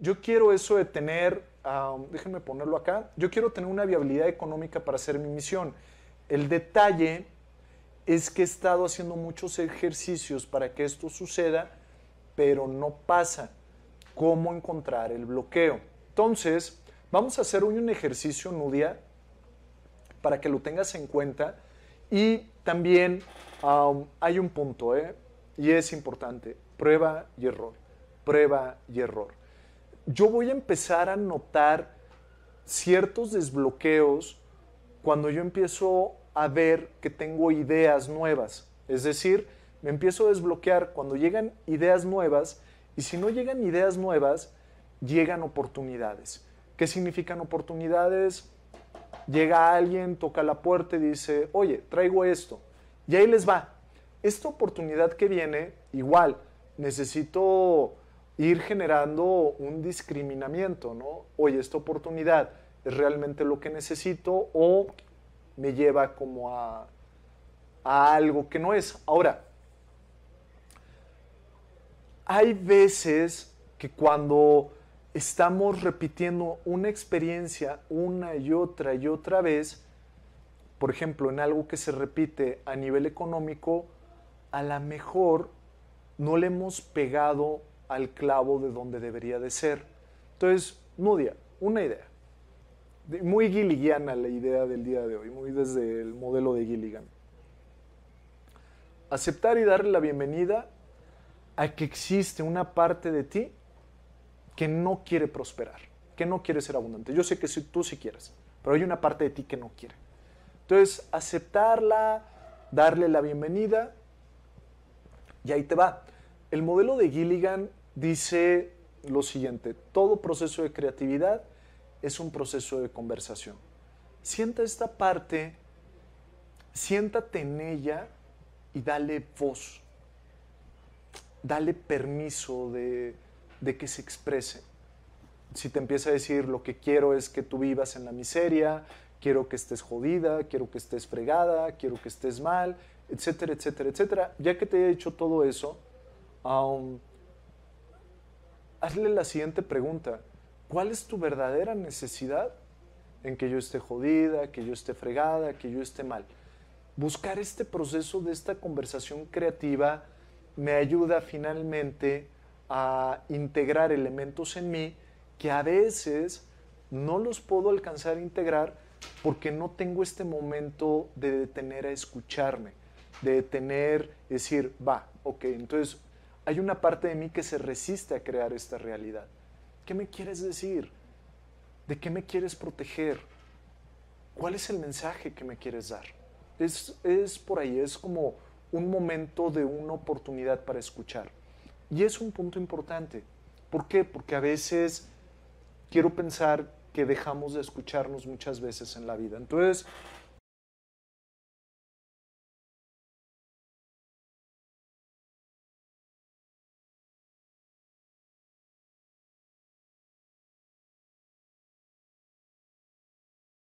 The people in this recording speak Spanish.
yo quiero eso de tener, um, déjenme ponerlo acá, yo quiero tener una viabilidad económica para hacer mi misión. El detalle es que he estado haciendo muchos ejercicios para que esto suceda, pero no pasa. ¿Cómo encontrar el bloqueo? Entonces, vamos a hacer hoy un ejercicio, Nudia, para que lo tengas en cuenta. Y también um, hay un punto, ¿eh? y es importante, prueba y error, prueba y error yo voy a empezar a notar ciertos desbloqueos cuando yo empiezo a ver que tengo ideas nuevas. Es decir, me empiezo a desbloquear cuando llegan ideas nuevas y si no llegan ideas nuevas, llegan oportunidades. ¿Qué significan oportunidades? Llega alguien, toca la puerta y dice, oye, traigo esto. Y ahí les va. Esta oportunidad que viene, igual, necesito ir generando un discriminamiento, ¿no? Oye, esta oportunidad es realmente lo que necesito o me lleva como a, algo que no es. Ahora, hay veces que cuando estamos repitiendo una experiencia una y otra y otra vez, por ejemplo, en algo que se repite a nivel económico, a lo mejor no le hemos pegado al clavo de donde debería de ser. Entonces, Nudia, una idea. Muy gilligiana la idea del día de hoy, muy desde el modelo de Gilligan. Aceptar y darle la bienvenida a que existe una parte de ti que no quiere prosperar, que no quiere ser abundante. Yo sé que tú sí quieres, pero hay una parte de ti que no quiere. Entonces, aceptarla, darle la bienvenida, y ahí te va. El modelo de Gilligan dice lo siguiente, todo proceso de creatividad es un proceso de conversación. Sienta esta parte, siéntate en ella y dale voz, dale permiso de, que se exprese. Si te empieza a decir lo que quiero es que tú vivas en la miseria, quiero que estés jodida, quiero que estés fregada, quiero que estés mal, etcétera, etcétera, etcétera. Ya que te he dicho todo eso, aún um, hazle la siguiente pregunta. ¿Cuál es tu verdadera necesidad en que yo esté jodida, que yo esté fregada, que yo esté mal? Buscar este proceso de esta conversación creativa me ayuda finalmente a integrar elementos en mí que a veces no los puedo alcanzar a integrar porque no tengo este momento de detener a escucharme, de detener, decir, va, ok, entonces hay una parte de mí que se resiste a crear esta realidad. ¿Qué me quieres decir? ¿De qué me quieres proteger? ¿Cuál es el mensaje que me quieres dar? Es, por ahí, es como un momento de una oportunidad para escuchar. Y es un punto importante. ¿Por qué? Porque a veces quiero pensar que dejamos de escucharnos muchas veces en la vida. Entonces,